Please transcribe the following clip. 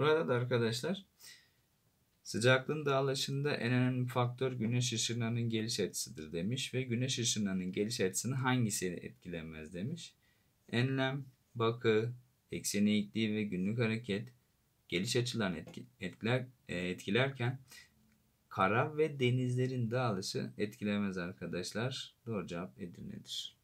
Burada da arkadaşlar sıcaklığın dağılışında en önemli faktör güneş ışınlarının geliş açısıdır demiş ve güneş ışınlarının geliş açısını hangisi etkilenmez demiş. Enlem, bakı, eksen eğikliği ve günlük hareket geliş açılarını etkiler, e, etkilerken kara ve denizlerin dağılışı etkilemez arkadaşlar. Doğru cevap Edirne'dir.